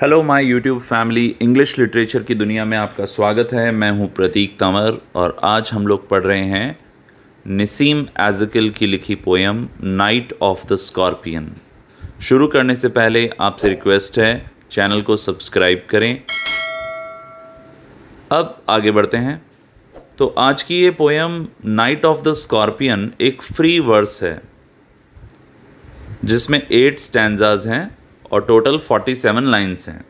hello my YouTube family English literature की दुनिया में आपका स्वागत है मैं हूं प्रतीक तंवर और आज हम लोग पढ़ रहे हैं नसीम एजकिल की लिखी poem night of the scorpion शुरू करने से पहले आपसे रिक्वेस्ट है चैनल को सब्सक्राइब करें अब आगे बढ़ते हैं तो आज की ये poem night of the scorpion एक फ्री वर्स है जिसमें एट स्टैंडाज हैं और टोटल 47 लाइंस हैं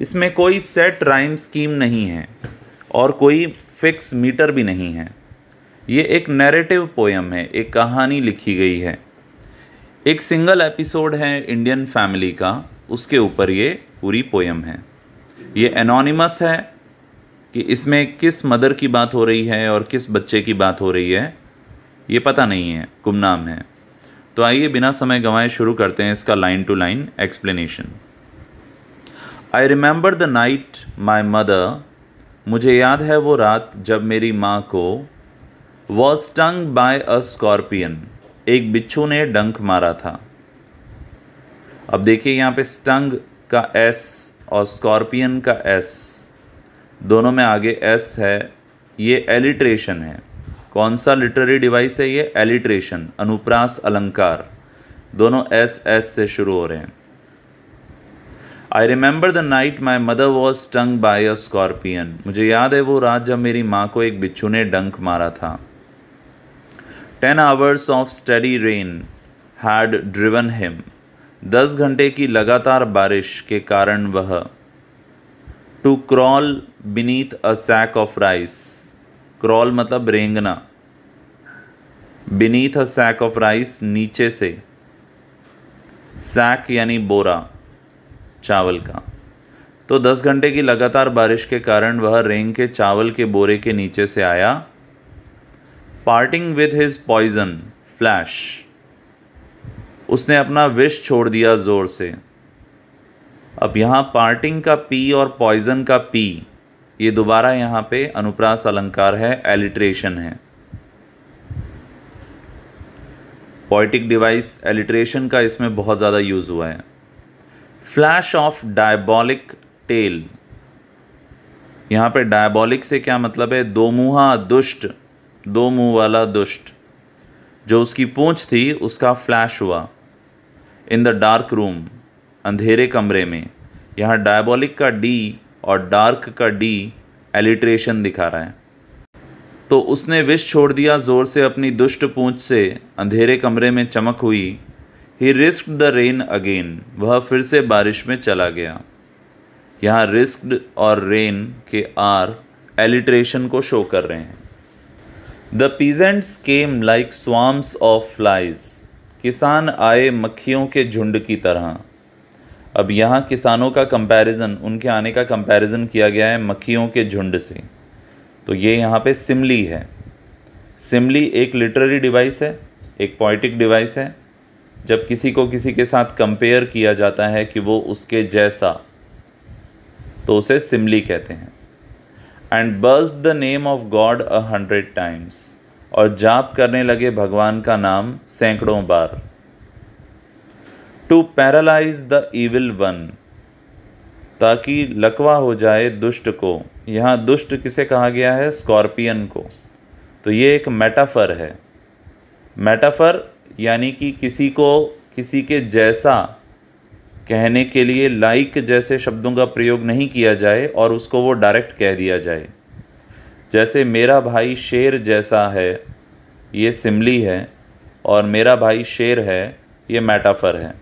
इसमें कोई सेट राइम स्कीम नहीं है और कोई फिक्स मीटर भी नहीं है ये एक नैरेटिव पोएम है एक कहानी लिखी गई है एक सिंगल एपिसोड है इंडियन फैमिली का उसके ऊपर ये पूरी पोएम है ये एनोनिमस है कि इसमें किस मदर की बात हो रही है और किस बच्चे की बात हो रही है ये पता नहीं है गुमनाम है तो आइए बिना समय गंवाए शुरू करते हैं इसका line to line explanation I remember the night my mother मुझे याद है वो रात जब मेरी माँ को was stung by a scorpion एक बिच्छू ने डंक मारा था अब देखिए यहाँ पे स्टंग का एस और स्कॉर्पियन का एस दोनों में आगे एस है ये एलिट्रेशन है कौन सा लिटरेरी डिवाइस है ये एलिट्रेशन अनुप्रास अलंकार दोनों एस एस से शुरू हो रहे हैं I remember the night my mother was stung by a scorpion मुझे याद है वो रात जब मेरी माँ को एक बिच्छू ने डंक मारा था ten hours of steady rain had driven him दस घंटे की लगातार बारिश के कारण वह to crawl beneath a sack of rice crawl मतलब रेंगना beneath a sack of rice नीचे से सैक यानी बोरा चावल का तो 10 घंटे की लगातार बारिश के कारण वह रेंग के चावल के बोरे के नीचे से आया parting with his poison flash उसने अपना विष छोड़ दिया ज़ोर से अब यहाँ पार्टिंग का पी और पॉइजन का पी ये दोबारा यहाँ पे अनुप्रास अलंकार है एलिट्रेशन है पोइटिक डिवाइस एलिट्रेशन का इसमें बहुत ज़्यादा यूज़ हुआ है फ्लैश ऑफ डायबॉलिक टेल यहाँ पे डायबॉलिक से क्या मतलब है दो मुहा दुष्ट दो मुंह वाला दुष्ट जो उसकी पूंछ थी उसका फ्लैश हुआ इन द डार्क रूम अंधेरे कमरे में यहाँ डायबॉलिक का डी और डार्क का डी एलिट्रेशन दिखा रहा है तो उसने विश छोड़ दिया ज़ोर से अपनी दुष्ट पूंछ से अंधेरे कमरे में चमक हुई he risked the rain again वह फिर से बारिश में चला गया यहाँ रिस्कड और रेन के आर एलिट्रेशन को शो कर रहे हैं the peasants came like swarms of flies किसान आए मक्खियों के झुंड की तरह अब यहाँ किसानों का कंपैरिज़न उनके आने का कंपैरिज़न किया गया है मक्खियों के झुंड से तो ये यहाँ पे सिमली है सिमली एक लिटरेरी डिवाइस है एक पोइटिक डिवाइस है जब किसी को किसी के साथ कंपेयर किया जाता है कि वो उसके जैसा तो उसे सिमली कहते हैं एंड बर्ज the name of God a hundred times और जाप करने लगे भगवान का नाम सैकड़ों बार to paralyse the evil one ताकि लकवा हो जाए दुष्ट को यहाँ दुष्ट किसे कहा गया है स्कॉर्पियन को तो ये एक मेटाफर है मेटाफर यानी कि किसी को किसी के जैसा कहने के लिए लाइक जैसे शब्दों का प्रयोग नहीं किया जाए और उसको वो डायरेक्ट कह दिया जाए जैसे मेरा भाई शेर जैसा है ये सिमली है और मेरा भाई शेर है ये मेटाफर है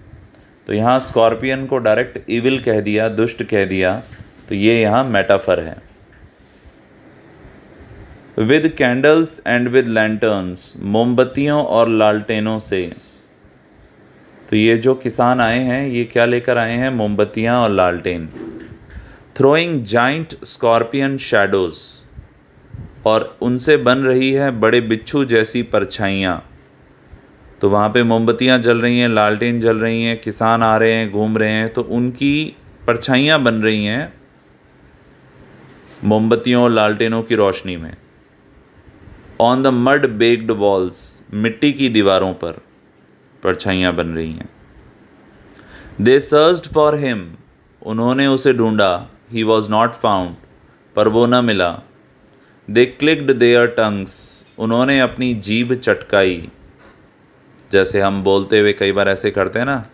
तो यहाँ स्कॉर्पियन को डायरेक्ट इविल कह दिया दुष्ट कह दिया तो ये यहाँ मेटाफर है with candles and with lanterns मोमबत्तियों और लालटेनों से तो ये जो किसान आए हैं ये क्या लेकर आए हैं मोमबत्तियाँ और लालटेन थ्रोइंग जाइंट स्कॉर्पियन शेडोज़ और उनसे बन रही है बड़े बिच्छू जैसी परछाइयाँ तो वहाँ पे मोमबत्तियाँ जल रही हैं लालटेन जल रही हैं किसान आ रहे हैं घूम रहे हैं तो उनकी परछाइयाँ बन रही हैं मोमबत्तियों और लालटेनों की रोशनी में on the mud baked walls मिट्टी की दीवारों पर परछाइयाँ बन रही हैं दे सर्च फॉर हिम उन्होंने उसे ढूंढा ही वॉज नॉट फाउंड पर वो न मिला दे क्लिक्ड देयर टंग्स उन्होंने अपनी जीभ चटकाई जैसे हम बोलते हुए कई बार ऐसे करते हैं ना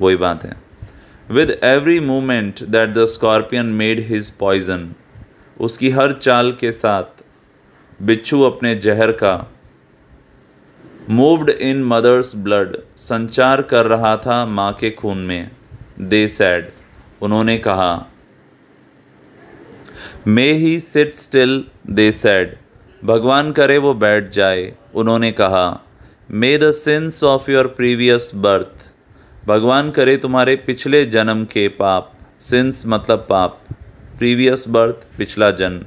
वही बात है with every moment that the scorpion made his poison उसकी हर चाल के साथ बिच्छू अपने जहर का मूव्ड इन मदर्स ब्लड संचार कर रहा था माँ के खून में दे सैड उन्होंने कहा may he sit still they said भगवान करे वो बैठ जाए उन्होंने कहा may the sins of your previous birth भगवान करे तुम्हारे पिछले जन्म के पाप सिंस मतलब पाप प्रीवियस बर्थ पिछला जन्म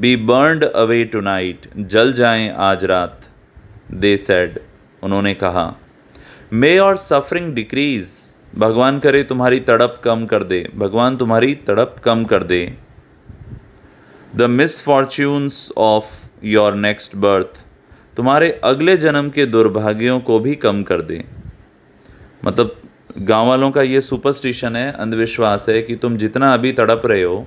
be burned away tonight जल जाएं आज रात दे सैड उन्होंने कहा मे और सफरिंग डिक्रीज भगवान करे तुम्हारी तड़प कम कर दे भगवान तुम्हारी तड़प कम कर दे the misfortunes of your next birth तुम्हारे अगले जन्म के दुर्भाग्यों को भी कम कर दें मतलब गांव वालों का ये सुपरस्टिशन है अंधविश्वास है कि तुम जितना अभी तड़प रहे हो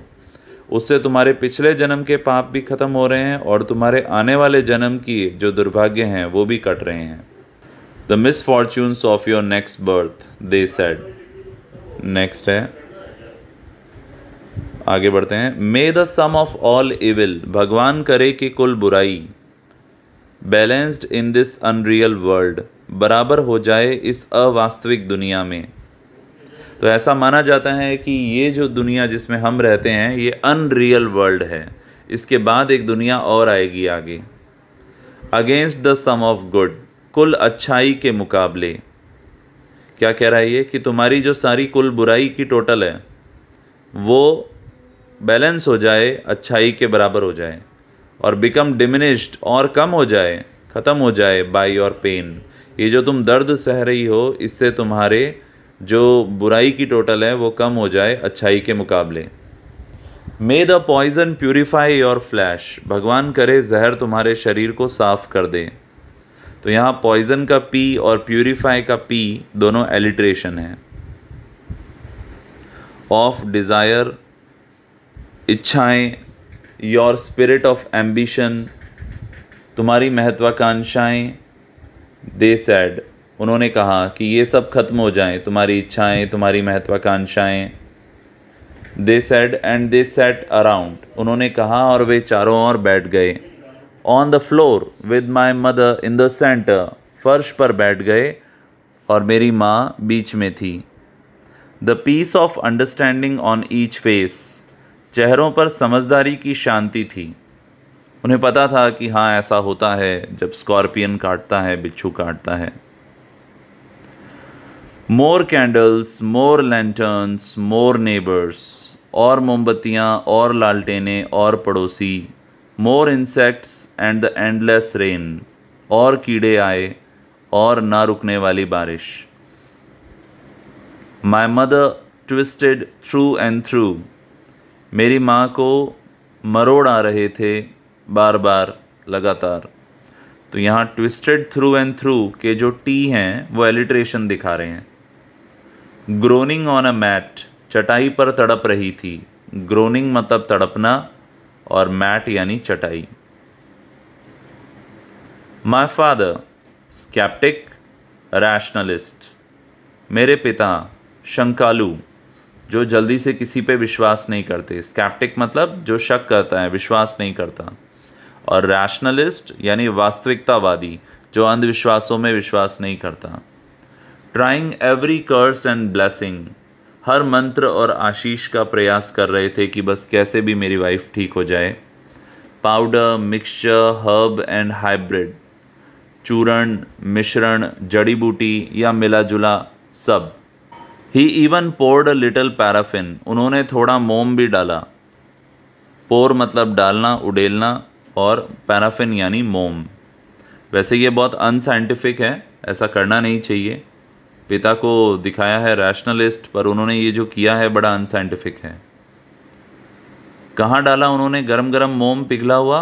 उससे तुम्हारे पिछले जन्म के पाप भी खत्म हो रहे हैं और तुम्हारे आने वाले जन्म की जो दुर्भाग्य हैं वो भी कट रहे हैं the misfortunes of your next birth they said next है आगे बढ़ते हैं may the sum of all evil भगवान करे कि कुल बुराई balanced in this unreal world बराबर हो जाए इस अवास्तविक दुनिया में तो ऐसा माना जाता है कि ये जो दुनिया जिसमें हम रहते हैं ये अनरियल वर्ल्ड है इसके बाद एक दुनिया और आएगी आगे against the sum of good कुल अच्छाई के मुकाबले क्या कह रहा है ये कि तुम्हारी जो सारी कुल बुराई की टोटल है वो बैलेंस हो जाए अच्छाई के बराबर हो जाए और बिकम डिमिनिश्ड और कम हो जाए ख़त्म हो जाए बाई योर पेन ये जो तुम दर्द सह रही हो इससे तुम्हारे जो बुराई की टोटल है वो कम हो जाए अच्छाई के मुकाबले may the poison purify your flesh भगवान करे जहर तुम्हारे शरीर को साफ कर दे तो यहाँ पॉइजन का पी और प्यूरीफाई का पी दोनों एलिट्रेशन है ऑफ डिज़ायर इच्छाएं योर स्पिरिट ऑफ एम्बिशन तुम्हारी महत्वाकांक्षाएं दे सैड उन्होंने कहा कि ये सब खत्म हो जाएं तुम्हारी इच्छाएं तुम्हारी महत्वाकांक्षाएं they said and they sat around उन्होंने कहा और वे चारों ओर बैठ गए on the floor with my mother in the centre फर्श पर बैठ गए और मेरी माँ बीच में थी the peace of understanding on each face चेहरों पर समझदारी की शांति थी उन्हें पता था कि हाँ ऐसा होता है जब स्कॉर्पियन काटता है बिच्छू काटता है more candles more lanterns more neighbours और मोमबत्तियाँ और लालटेने और पड़ोसी more insects and the endless rain और कीड़े आए और ना रुकने वाली बारिश my mother twisted through and through मेरी माँ को मरोड़ आ रहे थे बार बार लगातार तो यहाँ ट्विस्टेड थ्रू एंड थ्रू के जो टी हैं वो एलिट्रेशन दिखा रहे हैं ग्रोनिंग ऑन अ मैट चटाई पर तड़प रही थी ग्रोनिंग मतलब तड़पना और मैट यानी चटाई माई फादर स्कैप्टिक रैशनलिस्ट मेरे पिता शंकालू जो जल्दी से किसी पे विश्वास नहीं करते स्कैप्टिक मतलब जो शक करता है विश्वास नहीं करता और रैशनलिस्ट यानी वास्तविकतावादी जो अंधविश्वासों में विश्वास नहीं करता trying every curse and blessing हर मंत्र और आशीष का प्रयास कर रहे थे कि बस कैसे भी मेरी वाइफ ठीक हो जाए powder mixture herb and hybrid चूरण मिश्रण जड़ी बूटी या मिला जुला सब ही इवन पोर्ड लिटल पैराफिन उन्होंने थोड़ा मोम भी डाला पोर मतलब डालना उडेलना और पैराफिन यानी मोम वैसे ये बहुत अनसाइंटिफिक है ऐसा करना नहीं चाहिए पिता को दिखाया है रैशनलिस्ट पर उन्होंने ये जो किया है बड़ा अनसाइंटिफिक है कहाँ डाला उन्होंने गरम गरम मोम पिघला हुआ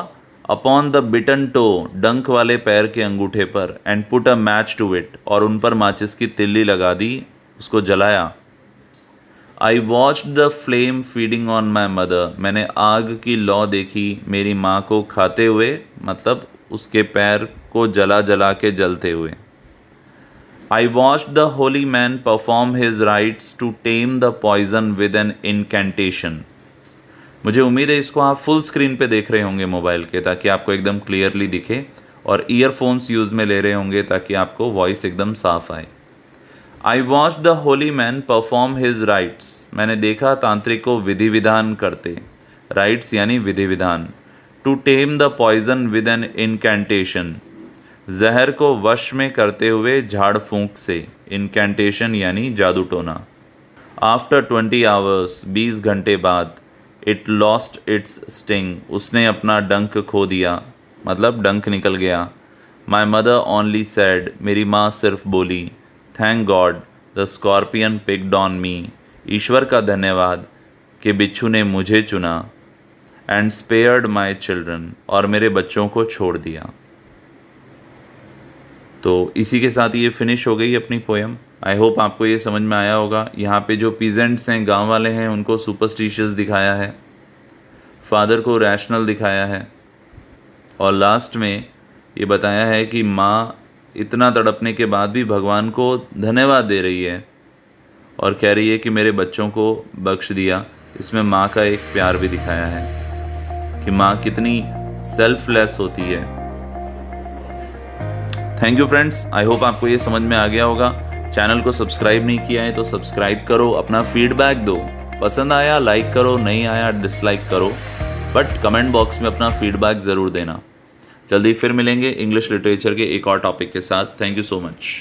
अपॉन द बिटन टो डंक वाले पैर के अंगूठे पर and put a match to it और उन पर माचिस की तिल्ली लगा दी उसको जलाया I watch the flame feeding on my mother मैंने आग की लौ देखी मेरी माँ को खाते हुए मतलब उसके पैर को जला जला के जलते हुए I watch the holy man perform his rites to tame the poison with an incantation मुझे उम्मीद है इसको आप फुल स्क्रीन पे देख रहे होंगे मोबाइल के ताकि आपको एकदम क्लियरली दिखे और ईयरफोन्स यूज़ में ले रहे होंगे ताकि आपको वॉइस एकदम साफ आए I watch the holy man perform his rites मैंने देखा तांत्रिक को विधि विधान करते राइट्स यानी विधि विधान to tame the poison with an incantation जहर को वश में करते हुए झाड़ फूंक से इनकेंटेशन यानी जादू टोना आफ्टर ट्वेंटी आवर्स बीस घंटे बाद इट लॉस्ट इट्स स्टिंग उसने अपना डंक खो दिया मतलब डंक निकल गया माई मदर ओनली सैड मेरी माँ सिर्फ बोली thank God the scorpion pick on me ईश्वर का धन्यवाद कि बिच्छू ने मुझे चुना एंड स्पेयर्ड माई चिल्ड्रन और मेरे बच्चों को छोड़ दिया तो इसी के साथ ये फिनिश हो गई अपनी पोएम आई होप आपको ये समझ में आया होगा यहाँ पे जो पीजेंट्स हैं गांव वाले हैं उनको सुपरस्टिशियस दिखाया है फादर को रैशनल दिखाया है और लास्ट में ये बताया है कि माँ इतना तड़पने के बाद भी भगवान को धन्यवाद दे रही है और कह रही है कि मेरे बच्चों को बख्श दिया इसमें माँ का एक प्यार भी दिखाया है कि माँ कितनी सेल्फलेस होती है thank you friends I hope आपको ये समझ में आ गया होगा चैनल को सब्सक्राइब नहीं किया है तो सब्सक्राइब करो अपना फीडबैक दो पसंद आया लाइक करो नहीं आया डिसलाइक करो बट कमेंट बॉक्स में अपना फीडबैक ज़रूर देना जल्दी फिर मिलेंगे इंग्लिश लिटरेचर के एक और टॉपिक के साथ थैंक यू सो मच